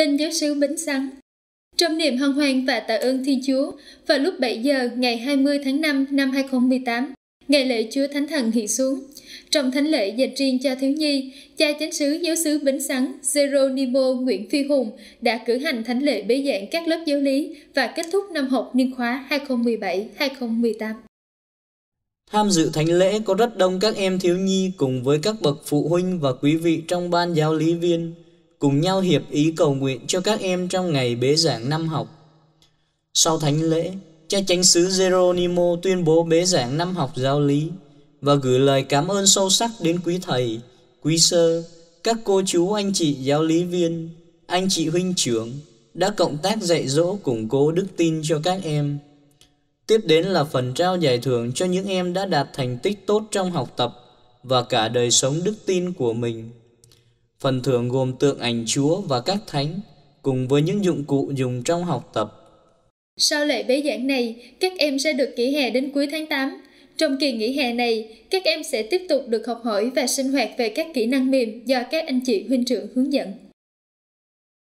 Tin giáo sứ Bính Sắn Trong niềm hân hoan và tạ ơn Thiên Chúa, vào lúc 7 giờ ngày 20 tháng 5 năm 2018, ngày lễ Chúa Thánh Thần hiện xuống. Trong thánh lễ dành riêng cho thiếu nhi, cha chánh sứ giáo sứ Bính Sắn Geronimo Nguyễn Phi Hùng đã cử hành thánh lễ bế giảng các lớp giáo lý và kết thúc năm học niên khóa 2017-2018. Tham dự thánh lễ có rất đông các em thiếu nhi cùng với các bậc phụ huynh và quý vị trong ban giáo lý viên cùng nhau hiệp ý cầu nguyện cho các em trong ngày bế giảng năm học. Sau thánh lễ, cha chánh sứ Geronimo tuyên bố bế giảng năm học giáo lý và gửi lời cảm ơn sâu sắc đến quý thầy, quý sơ, các cô chú anh chị giáo lý viên, anh chị huynh trưởng đã cộng tác dạy dỗ củng cố đức tin cho các em. Tiếp đến là phần trao giải thưởng cho những em đã đạt thành tích tốt trong học tập và cả đời sống đức tin của mình. Phần thưởng gồm tượng ảnh Chúa và các thánh, cùng với những dụng cụ dùng trong học tập. Sau lễ bế giảng này, các em sẽ được nghỉ hè đến cuối tháng 8. Trong kỳ nghỉ hè này, các em sẽ tiếp tục được học hỏi và sinh hoạt về các kỹ năng mềm do các anh chị huynh trưởng hướng dẫn.